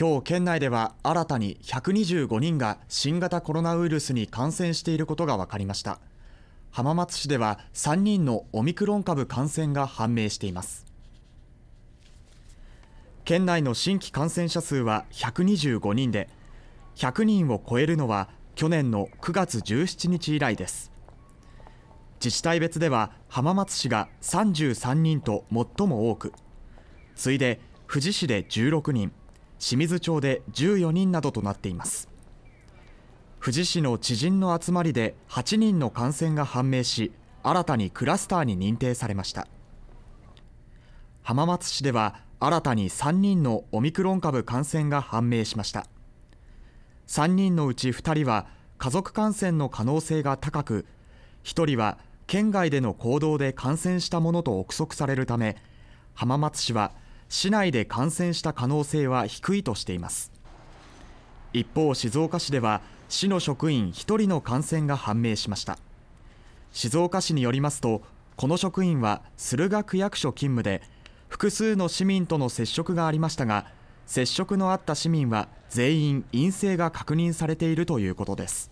今日県内では新たに125人が新型コロナウイルスに感染していることが分かりました浜松市では3人のオミクロン株感染が判明しています県内の新規感染者数は125人で100人を超えるのは去年の9月17日以来です自治体別では浜松市が33人と最も多く次いで富士市で16人清水町で14人などとなっています富士市の知人の集まりで8人の感染が判明し新たにクラスターに認定されました浜松市では新たに3人のオミクロン株感染が判明しました3人のうち2人は家族感染の可能性が高く1人は県外での行動で感染したものと憶測されるため浜松市は市内で感染した可能性は低いとしています一方静岡市では市の職員1人の感染が判明しました静岡市によりますとこの職員は駿河区役所勤務で複数の市民との接触がありましたが接触のあった市民は全員陰性が確認されているということです